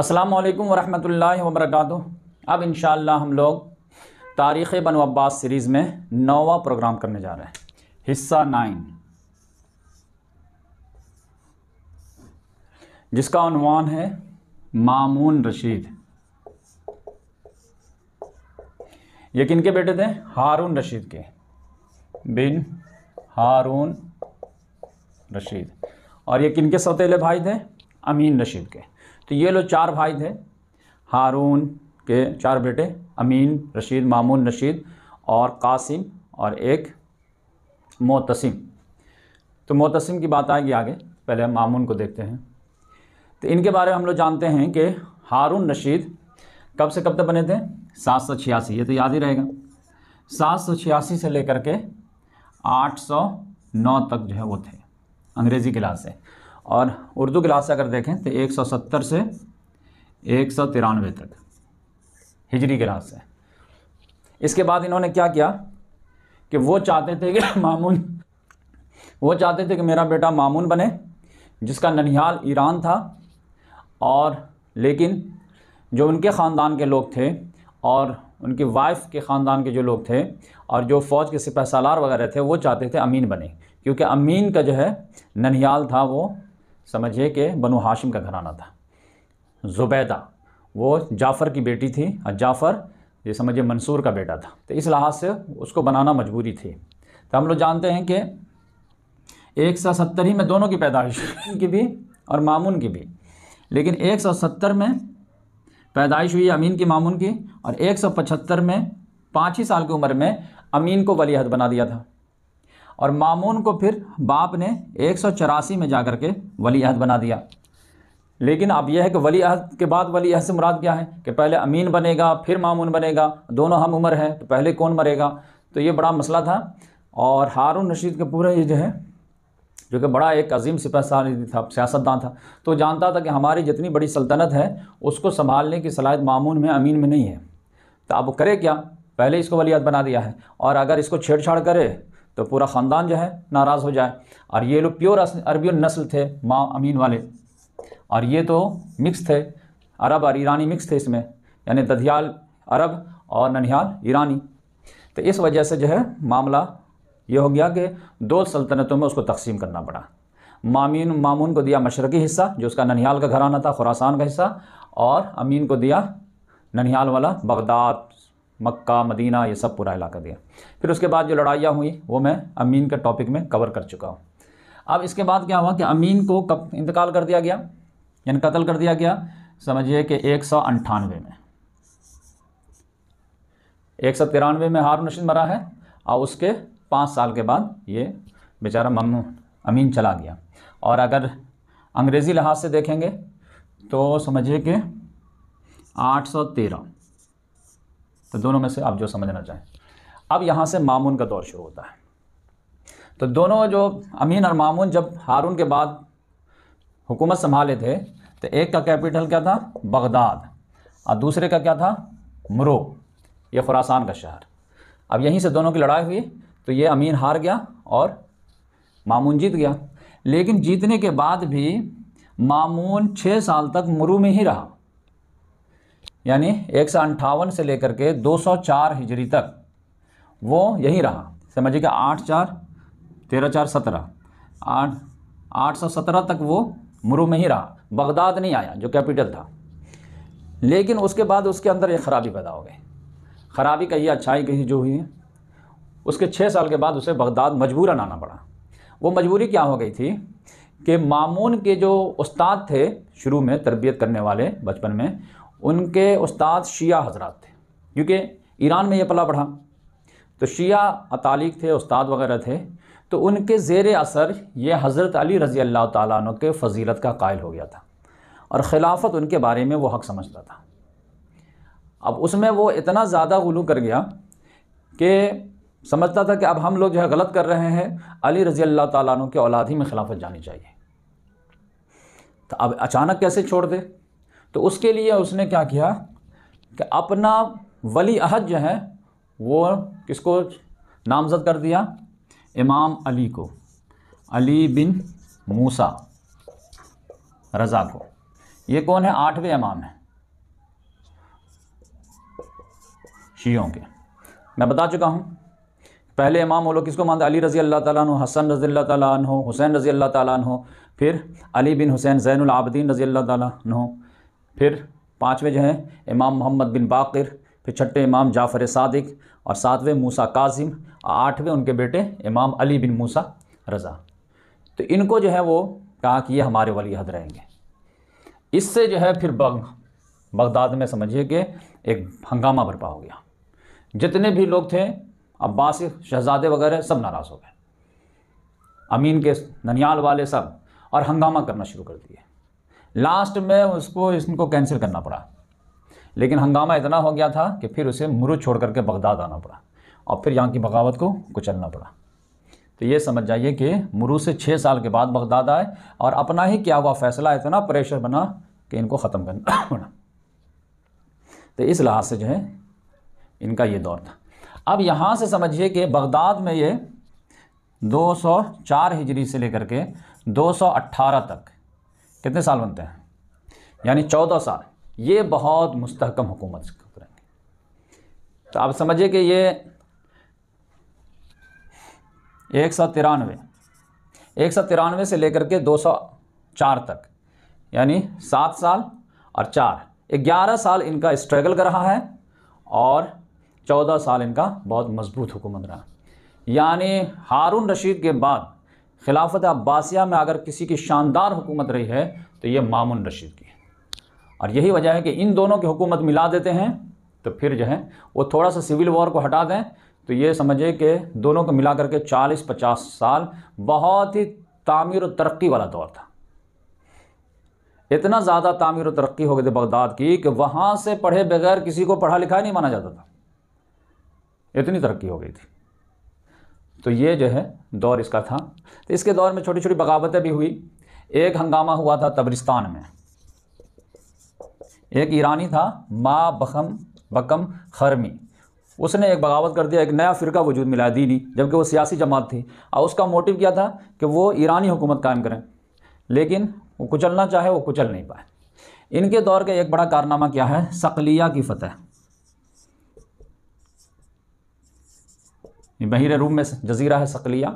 अस्सलाम वालेकुम वरहमतुल्लाहि वबरकातुहू अब इन हम लोग तारीख़ बन अब्बास सीरीज़ में नौवा प्रोग्राम करने जा रहे हैं हिस्सा नाइन जिसका अनवान है मामून रशीद ये किन के बेटे थे हारून रशीद के बिन हारून रशीद और ये किन के सौतेले भाई थे अमीन रशीद के तो ये लोग चार भाई थे हारून के चार बेटे अमीन रशीद मामून रशीद और कासिम और एक मोतसिम तो मोतसिम की बात आएगी आगे पहले हम मामून को देखते हैं तो इनके बारे में हम लोग जानते हैं कि हारून रशीद कब से कब तक बने थे सात सौ छियासी ये तो याद ही रहेगा सात सौ छियासी से लेकर के आठ सौ नौ तक जो है वो थे अंग्रेज़ी क्लास है और उर्दू क्लास से अगर देखें तो 170 से एक तक हिजरी क्लास से इसके बाद इन्होंने क्या किया कि वो चाहते थे कि मामून वो चाहते थे कि मेरा बेटा मामून बने जिसका ननिहाल ईरान था और लेकिन जो उनके ख़ानदान के लोग थे और उनकी वाइफ़ के ख़ानदान के जो लोग थे और जो फ़ौज के सिपह सालार वगैरह थे वो चाहते थे अमीन बने क्योंकि अमीन का जो है ननिहाल था वो समझिए कि बनु हाशिम का घराना था ज़ुबैदा वो जाफ़र की बेटी थी और जाफ़र ये समझिए मंसूर का बेटा था तो इस लिहाज से उसको बनाना मजबूरी थी तो हम लोग जानते हैं कि एक सौ सत्तर ही में दोनों की पैदाइश की भी और मामून की भी लेकिन एक सौ सत्तर में पैदाइश हुई अमीन की मामून की और एक सौ पचहत्तर में पाँच ही साल की उम्र में अमीन को वलीहद बना दिया था और मामून को फिर बाप ने एक में जा कर के वली अहद बना दिया लेकिन अब यह है कि वली अहद के बाद वली अहद से मुराद क्या है कि पहले अमीन बनेगा फिर मामून बनेगा दोनों हम उम्र हैं तो पहले कौन मरेगा तो ये बड़ा मसला था और हारून रशीद के पूरे ये जो है जो कि बड़ा एक अजीम सिपाही था सियासतदान था तो जानता था कि हमारी जितनी बड़ी सल्तनत है उसको संभालने की सलाहियत मामून में अमीन में नहीं है तो अब करे क्या पहले इसको अहद बना दिया है और अगर इसको छेड़छाड़ करे तो पूरा ख़ानदान जो है नाराज़ हो जाए और ये लोग प्योर अरबी नस्ल थे माँ अमीन वाले और ये तो मिक्स थे अरब और ईरानी मिक्स थे इसमें यानी दधियाल अरब और ननिहाल ईरानी तो इस वजह से जो है मामला ये हो गया कि दो सल्तनतों में उसको तकसीम करना पड़ा मामीन मामून को दिया मशरक़ी हिस्सा जो उसका ननिहाल का घराना था खुरासान का हिस्सा और अमीन को दिया ननिहाल वाला बगदाद मक्का मदीना ये सब पूरा इलाका दिया फिर उसके बाद जो लड़ाइयाँ हुई वो मैं अमीन के टॉपिक में कवर कर चुका हूँ अब इसके बाद क्या हुआ कि अमीन को कब इंतकाल कर दिया गया यानी कत्ल कर दिया गया समझिए कि एक सौ अंठानवे में एक सौ तिरानवे में हारून रशीद मरा है और उसके पाँच साल के बाद ये बेचारा मम अमीन चला गया और अगर अंग्रेज़ी लिहाज से देखेंगे तो समझिए कि 813 तो दोनों में से आप जो समझना चाहें अब यहाँ से मामून का दौर शुरू होता है तो दोनों जो अमीन और मामून जब हारून के बाद हुकूमत संभाले थे तो एक का कैपिटल क्या था बगदाद और दूसरे का क्या था मरो ये खुरासान का शहर अब यहीं से दोनों की लड़ाई हुई तो ये अमीन हार गया और मामून जीत गया लेकिन जीतने के बाद भी मामून छः साल तक मरू में ही रहा यानी एक से लेकर के 204 हिजरी तक वो यही रहा समझिएगा आठ चार तेरह चार सत्रह आठ आठ सौ सत्रह तक वो मुरू में ही रहा बगदाद नहीं आया जो कैपिटल था लेकिन उसके बाद उसके अंदर एक खराबी पैदा हो गई खराबी कही अच्छाई कही जो हुई है उसके छः साल के बाद उसे बगदाद मजबूरन आना पड़ा वो मजबूरी क्या हो गई थी कि मामून के जो उस्ताद थे शुरू में तरबियत करने वाले बचपन में उनके उस्ताद शिया हजरात थे क्योंकि ईरान में ये पला बढ़ा तो शिया अतालिक थे उस्ताद वगैरह थे तो उनके ज़ेर असर ये हज़रत अली रज़ी अल्लाह तु के फजीलत का कायल हो गया था और ख़िलाफ़त उनके बारे में वो हक समझता था अब उसमें वो इतना ज़्यादा गुलू कर गया कि समझता था कि अब हम लोग जो है गलत कर रहे हैं अली रज़ी अल्लाह तु के औलाद ही में खिलाफत जानी चाहिए तो अब अचानक कैसे छोड़ दे तो उसके लिए उसने क्या किया कि अपना वली अहद जो है वो किसको नामज़द कर दिया इमाम अली को अली बिन मूसा रज़ा को ये कौन है आठवें इमाम है शीयों के मैं बता चुका हूँ पहले इमाम वो लोग किसको मानते अली रज़ी अल्लाह तु हसन रज़ी अल्लाह हो हुसैन रज़ी अल्लाह ताली फिर अली बिन हुसैन जैन अलाबद्दीन रज़ी अल्लाह हो फिर पाँचवें जो हैं इमाम मोहम्मद बिन बाकर फिर छठे इमाम जाफ़र सादिक और सातवें मूसा काजिम आठवें उनके बेटे इमाम अली बिन मूसा रज़ा तो इनको जो है वो कहा कि ये हमारे वली हद रहेंगे इससे जो है फिर बग बगदाद में समझिए कि एक हंगामा बर्पा हो गया जितने भी लोग थे अब्बास शहजादे वगैरह सब नाराज़ हो गए अमीन के ननियाल वाले सब और हंगामा करना शुरू कर दिए लास्ट में उसको इसको कैंसिल करना पड़ा लेकिन हंगामा इतना हो गया था कि फिर उसे मुरुद छोड़ करके बगदाद आना पड़ा और फिर यहाँ की बगावत को कुचलना पड़ा तो ये समझ जाइए कि मुरू से छः साल के बाद बगदाद आए और अपना ही क्या हुआ फैसला इतना प्रेशर बना कि इनको ख़त्म करना पड़ा तो इस लिहाज से जो है इनका ये दौर था अब यहाँ से समझिए कि बगदाद में ये 204 हिजरी से लेकर के 218 तक कितने साल बनते हैं यानी चौदह साल ये बहुत मुस्तकम हुकूमत करेंगे तो आप समझिए कि ये एक सौ तिरानवे एक सौ तिरानवे से लेकर के दो सौ चार तक यानी सात साल और चार ग्यारह साल इनका स्ट्रगल कर रहा है और चौदह साल इनका बहुत मजबूत हुकूमत रहा यानी हारून रशीद के बाद खिलाफत अब्बासिया में अगर किसी की शानदार हुकूमत रही है तो ये मामून रशीद की है और यही वजह है कि इन दोनों की हुकूमत मिला देते हैं तो फिर जो है वो थोड़ा सा सिविल वॉर को हटा दें तो ये समझिए कि दोनों को मिला करके चालीस पचास साल बहुत ही तामीर और तरक्की वाला दौर था इतना ज़्यादा तामीर और तरक्की हो गई थी बगदाद की कि वहाँ से पढ़े बगैर किसी को पढ़ा लिखा नहीं माना जाता था इतनी तरक्की हो गई थी तो ये जो है दौर इसका था तो इसके दौर में छोटी छोटी बगावतें भी हुई एक हंगामा हुआ था तब्रिस्तान में एक ईरानी था मा बखम बकम खरमी उसने एक बगावत कर दिया एक नया फ़िरका वजूद मिला दीनी जबकि वो सियासी जमात थी और उसका मोटिव क्या था कि वो ईरानी हुकूमत कायम करें लेकिन वो कुचलना चाहे वो कुचल नहीं पाए इनके दौर का एक बड़ा कारनामा क्या है सकलिया की फतह बहिर रूम में जजीरा है सकलिया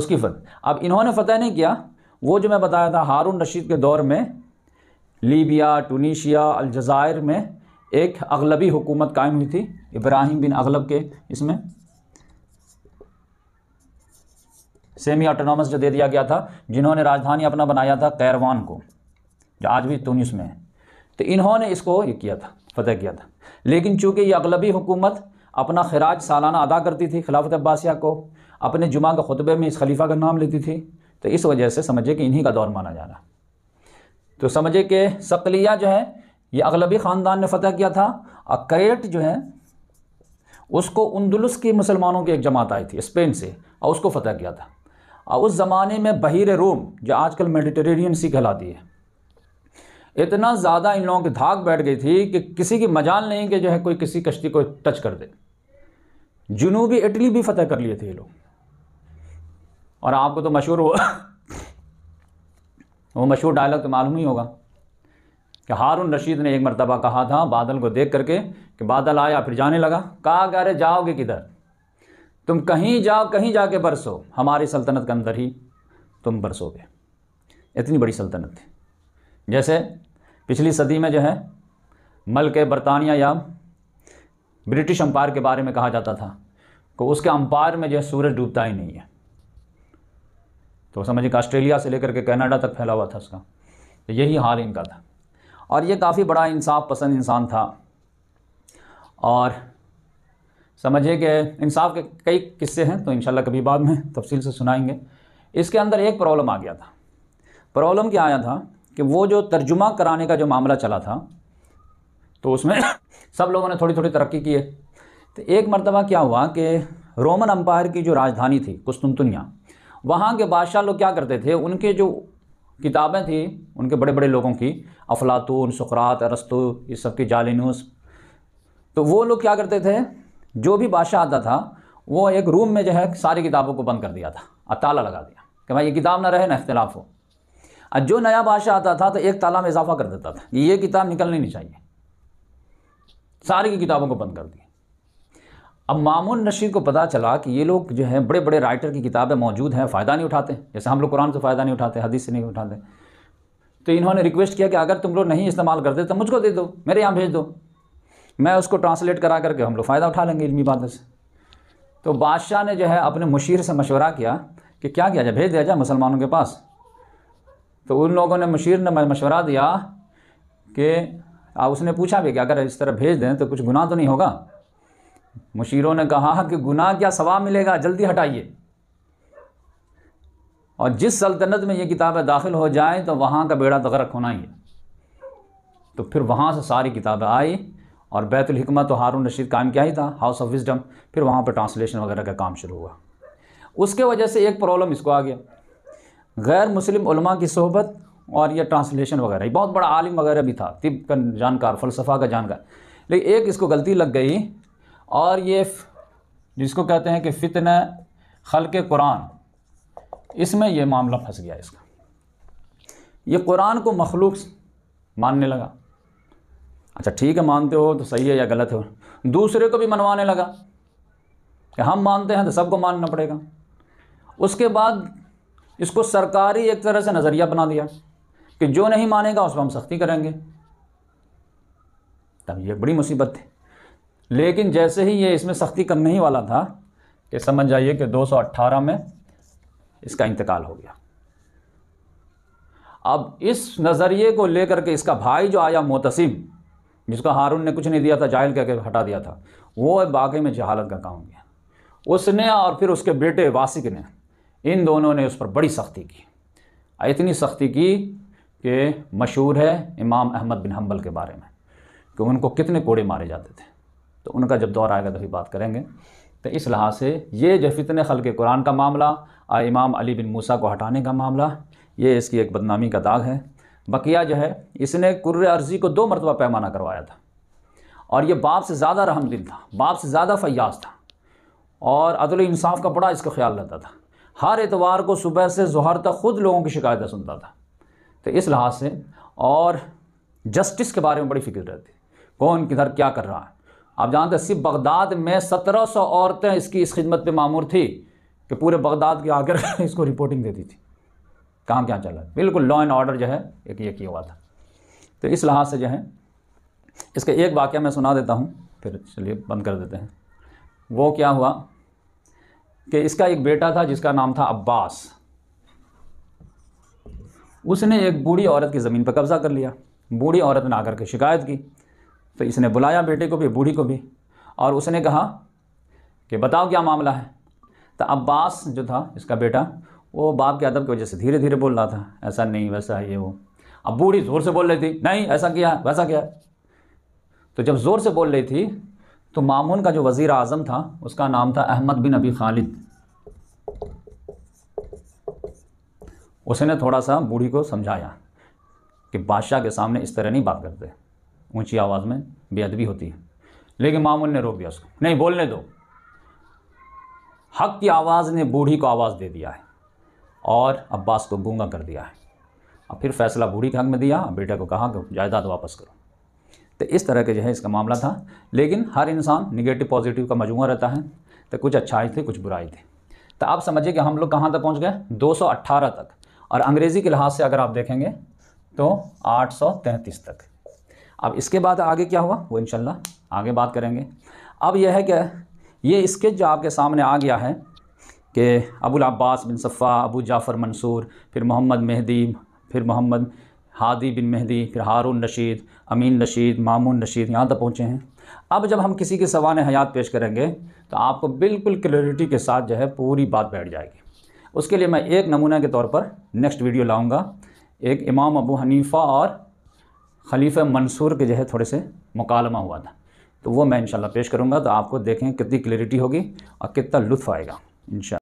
उसकी फतह अब इन्होंने फतह नहीं किया वो जो मैं बताया था हारून रशीद के दौर में लीबिया टूनीशिया अलजायर में एक अगलबी हुकूमत कायम हुई थी इब्राहिम बिन अगलब के इसमें सेमी ऑटोनॉमस जो दे दिया गया था जिन्होंने राजधानी अपना बनाया था कैरवान को जो आज भी तुनिस में है तो इन्होंने इसको ये किया था फतह किया था लेकिन चूंकि ये अगलबी हुकूमत अपना खराज सालाना अदा करती थी खिलाफत अब्बासिया को अपने जुमा के खुतबे में इस खलीफा का नाम लेती थी तो इस वजह से समझे कि इन्हीं का दौर माना जा रहा तो समझे कि सकलिया जो है ये अगलबी ख़ानदान ने फतह किया था और करेट जो है उसको उनदुलस के मुसलमानों की एक जमात आई थी स्पेन से और उसको फतह किया था और उस ज़माने में बहिर रोम जो आजकल मेडिटेरेनियन सी कहलाती है इतना ज़्यादा इन लोगों की धाक बैठ गई थी कि किसी की मजाल नहीं कि जो है कोई किसी कश्ती को टच कर दे जुनूबी इटली भी फतह कर लिए थे ये लोग और आपको तो मशहूर वो वो मशहूर डायलॉग तो मालूम ही होगा कि हारून रशीद ने एक मरतबा कहा था बादल को देख करके कि बादल आया फिर जाने लगा कहा कह रहे जाओगे किधर तुम कहीं जाओ कहीं जाके बरसो हमारी सल्तनत के अंदर ही तुम बरसोगे इतनी बड़ी सल्तनत थी जैसे पिछली सदी में जो है मल्क बरतानिया या ब्रिटिश अम्पायर के बारे में कहा जाता था कि उसके अम्पायर में जो है सूरज डूबता ही नहीं है तो समझिए कि ऑस्ट्रेलिया से लेकर के कनाडा तक फैला हुआ था उसका तो यही हाल इनका था और ये काफ़ी बड़ा इंसाफ पसंद इंसान था और समझिए कि इंसाफ के कई किस्से हैं तो इन कभी बाद में तफसील से सुनाएंगे इसके अंदर एक प्रॉब्लम आ गया था प्रॉब्लम क्या आया था कि वो जो तर्जुमा कराने का जो मामला चला था तो उसमें सब लोगों ने थोड़ी थोड़ी तरक्की की है तो एक मरतबा क्या हुआ कि रोमन अम्पायर की जो राजधानी थी कुस्तुनतुनिया वहाँ के बादशाह लोग क्या करते थे उनके जो किताबें थी उनके बड़े बड़े लोगों की अफलातून सुखरात अरस्तु ये सब की जालिनूस तो वो लोग क्या करते थे जो भी बादशाह आता था वो एक रूम में जो है सारी किताबों को बंद कर दिया था और ताला लगा दिया कि भाई ये किताब ना रहे ना इख्तलाफ हो और जो नया बादशाह आता था तो एक ताला में इजाफा कर देता था ये किताब निकलनी नहीं चाहिए सारी की किताबों को बंद कर दिया अब मामून नशीर को पता चला कि ये लोग जो हैं बड़े बड़े राइटर की किताबें मौजूद हैं फ़ायदा नहीं उठाते जैसे हम लोग कुरान से फ़ायदा नहीं उठाते हदीस से नहीं उठाते तो इन्होंने रिक्वेस्ट किया कि अगर तुम लोग नहीं इस्तेमाल करते तो मुझको दे दो मेरे यहाँ भेज दो मैं उसको ट्रांसलेट करा करके हम लोग फ़ायदा उठा लेंगे इलमी बातों से तो बादशाह ने जो है अपने मुशीर से मशवरा किया कि क्या किया जाए भेज दिया जाए मुसलमानों के पास तो उन लोगों ने मुशीर ने मशवरा दिया कि उसने पूछा भी कि अगर इस तरह भेज दें तो कुछ गुनाह तो नहीं होगा मुशीरों ने कहा कि गुनाह क्या सवाब मिलेगा जल्दी हटाइए और जिस सल्तनत में ये किताबें दाखिल हो जाए तो वहाँ का बेड़ा तगरक तो होना ही है तो फिर वहाँ से सारी किताबें आई और बैतुलहकमा तो हारून रशीद काम क्या ही था हाउस ऑफ विजडम फिर वहाँ पर ट्रांसलेशन वगैरह का काम शुरू हुआ उसके वजह से एक प्रॉब्लम इसको आ गया गैर मुस्लिम की सोहबत और यह ट्रांसलेशन वगैरह बहुत बड़ा आलिम वगैरह भी था तिब का जानकार फ़लसफ़ा का जानकार लेकिन एक इसको गलती लग गई और ये जिसको कहते हैं कि फ़ितन खल के कुरान इसमें यह मामला फंस गया इसका ये कुरान को मखलूक मानने लगा अच्छा ठीक है मानते हो तो सही है या गलत हो दूसरे को भी मनवाने लगा कि हम मानते हैं तो सबको मानना पड़ेगा उसके बाद इसको सरकारी एक तरह से नज़रिया बना दिया कि जो नहीं मानेगा उस पर हम सख्ती करेंगे तब ये बड़ी मुसीबत थी लेकिन जैसे ही ये इसमें सख्ती करने ही वाला था कि समझ जाइए कि 218 में इसका इंतकाल हो गया अब इस नज़रिए को लेकर के इसका भाई जो आया मोतसिम जिसका हारून ने कुछ नहीं दिया था जाहिल कह के हटा दिया था वो बाकी में जहालत का काम गया उसने और फिर उसके बेटे वासिक ने इन दोनों ने उस पर बड़ी सख्ती की इतनी सख्ती की कि मशहूर है इमाम अहमद बिन हम्बल के बारे में कि उनको कितने कोड़े मारे जाते थे तो उनका जब दौर आएगा तो बात करेंगे तो इस लिहाज से ये जो फितन खल के कुरान का मामला आ इमाम अली बिन मूसा को हटाने का मामला ये इसकी एक बदनामी का दाग है बकिया जो है इसने कुर्र अर्जी को दो मरतबा पैमाना करवाया था और ये बाप से ज़्यादा दिल था बाप से ज़्यादा फयाज था और अदल इंसाफ का बड़ा इसका ख्याल रहता था हर एतवार को सुबह से जहर तक ख़ुद लोगों की शिकायतें सुनता था तो इस लिहाज से और जस्टिस के बारे में बड़ी फिक्र रहती कौन किधर क्या कर रहा है आप जानते सिर्फ बगदाद में सत्रह सौ औरतें इसकी इस खिदमत पे मामूर थी कि पूरे बगदाद के आकर इसको रिपोर्टिंग देती थी कहाँ क्या चला बिल्कुल लॉ एंड ऑर्डर जो है एक ये किया हुआ था तो इस लिहाज से जो है इसका एक वाक्य मैं सुना देता हूँ फिर चलिए बंद कर देते हैं वो क्या हुआ कि इसका एक बेटा था जिसका नाम था अब्बास उसने एक बूढ़ी औरत की ज़मीन पर कब्ज़ा कर लिया बूढ़ी औरत ने आकर के शिकायत की तो इसने बुलाया बेटे को भी बूढ़ी को भी और उसने कहा कि बताओ क्या मामला है तो अब्बास जो था इसका बेटा वो बाप के अदब की वजह से धीरे धीरे बोल रहा था ऐसा नहीं वैसा ये वो अब बूढ़ी ज़ोर से बोल रही थी नहीं ऐसा किया वैसा किया तो जब ज़ोर से बोल रही थी तो मामून का जो वज़ी अज़म था उसका नाम था अहमद बिन अबी खालिद उसने थोड़ा सा बूढ़ी को समझाया कि बादशाह के सामने इस तरह नहीं बात करते ऊंची आवाज़ में बेअदबी होती है लेकिन मामूल ने रोक दिया उसको नहीं बोलने दो हक की आवाज़ ने बूढ़ी को आवाज़ दे दिया है और अब्बास को गूंगा कर दिया है और फिर फैसला बूढ़ी के हक में दिया बेटे को कहा कि जायदाद वापस करो तो इस तरह के जो है इसका मामला था लेकिन हर इंसान निगेटिव पॉजिटिव का मजमू रहता है तो कुछ अच्छाई थी कुछ बुराई थी तो आप समझिए कि हम लोग कहाँ तक पहुँच गए दो तक और अंग्रेज़ी के लिहाज से अगर आप देखेंगे तो आठ तक अब इसके बाद आगे क्या हुआ वो इन आगे बात करेंगे अब यह है कि ये स्केच जो आपके सामने आ गया है कि अबुल अब्बास बिन सफ़ा अबू जाफ़र मंसूर फिर मोहम्मद मेहदी फिर मोहम्मद हादी बिन मेहदी फिर हारून रशीद अमीन रशीद मामून रशीद यहाँ तक पहुँचे हैं अब जब हम किसी के सवान हयात पेश करेंगे तो आपको बिल्कुल क्लियरिटी के साथ जो है पूरी बात बैठ जाएगी उसके लिए मैं एक नमूना के तौर पर नेक्स्ट वीडियो लाऊँगा एक इमाम अबू हनीफ़ा और खलीफा मंसूर के जो है थोड़े से मुकालमा हुआ था तो वो मैं इंशाल्लाह पेश करूँगा तो आपको देखें कितनी क्लियरिटी होगी और कितना लुत्फ आएगा इन